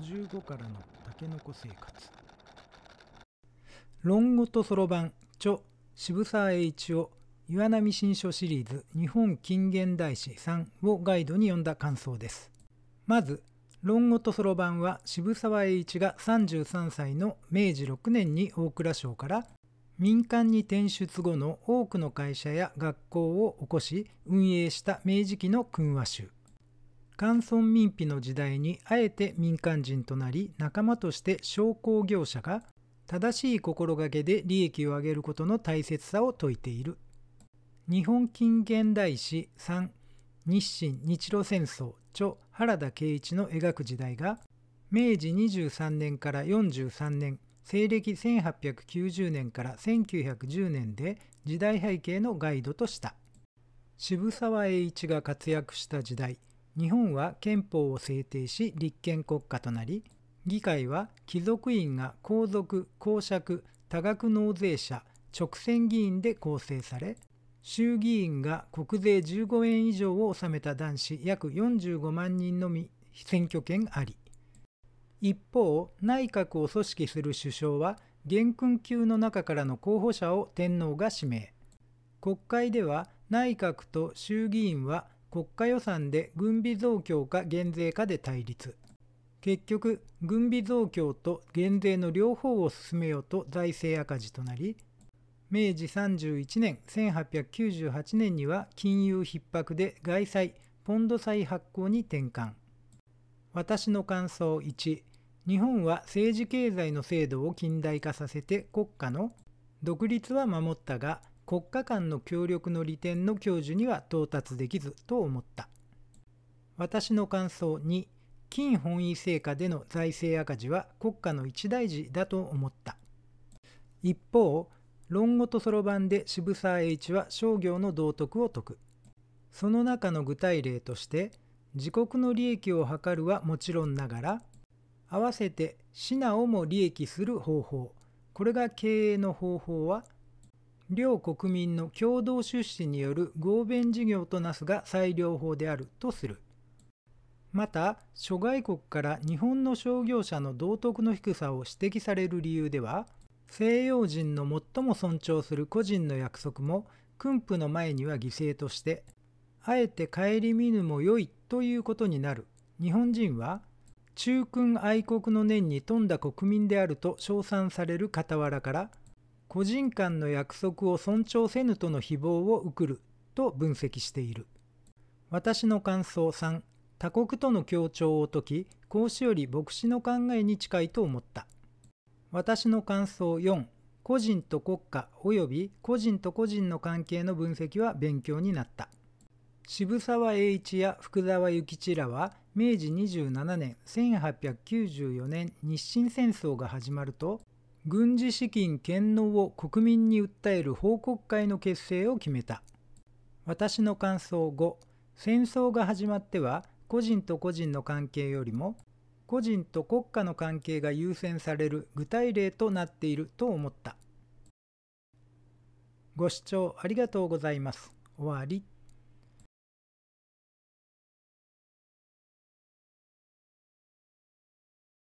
55からのたけのこ生活論語とそろばん著渋沢栄一を岩波新書シリーズ日本近現代史3をガイドに読んだ感想ですまず論語とそろばんは渋沢栄一が33歳の明治6年に大蔵省から民間に転出後の多くの会社や学校を起こし運営した明治期の訓話集元村民費の時代にあえて民間人となり仲間として商工業者が正しい心がけで利益を上げることの大切さを説いている日本近現代史3日清日露戦争著原田圭一の描く時代が明治23年から43年西暦1890年から1910年で時代背景のガイドとした渋沢栄一が活躍した時代日本は憲法を制定し立憲国家となり議会は貴族院が皇族公爵多額納税者直選議員で構成され衆議院が国税15円以上を納めた男子約45万人のみ選挙権あり一方内閣を組織する首相は元勲級の中からの候補者を天皇が指名国会では内閣と衆議院は国家予算で軍備増強か減税かで対立結局軍備増強と減税の両方を進めようと財政赤字となり明治31年1898年には金融逼迫で外債ポンド債発行に転換私の感想1日本は政治経済の制度を近代化させて国家の独立は守ったが国家間の協力の利点の享受には到達できずと思った私の感想2金本位成果での財政赤字は国家の一大事だと思った一方論語とそろばんで渋沢栄一は商業の道徳を説くその中の具体例として自国の利益を図るはもちろんながら合わせて品をも利益する方法これが経営の方法は両国民の共同出資による合弁事業となすが裁量法であるとする。また、諸外国から日本の商業者の道徳の低さを指摘される理由では、西洋人の最も尊重する個人の約束も、君父の前には犠牲として、あえて顧みぬもよいということになる。日本人は、中君愛国の念に富んだ国民であると称賛される傍らから、個人間の約束を尊重せぬとの誹謗を受ると分析している私の感想3他国との協調を解き孔子より牧師の考えに近いと思った私の感想4個人と国家及び個人と個人の関係の分析は勉強になった渋沢栄一や福沢諭吉らは明治27年1894年日清戦争が始まると軍事資金返納を国民に訴える報告会の結成を決めた私の感想5戦争が始まっては個人と個人の関係よりも個人と国家の関係が優先される具体例となっていると思ったご視聴ありがとうございます。終わり。